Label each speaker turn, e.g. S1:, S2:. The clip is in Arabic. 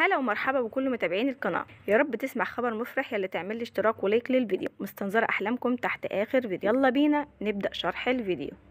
S1: هلا ومرحبا بكل متابعين القناه يا رب تسمع خبر مفرح يلي تعمل لي اشتراك ولايك للفيديو مستنظره احلامكم تحت اخر فيديو يلا بينا نبدا شرح الفيديو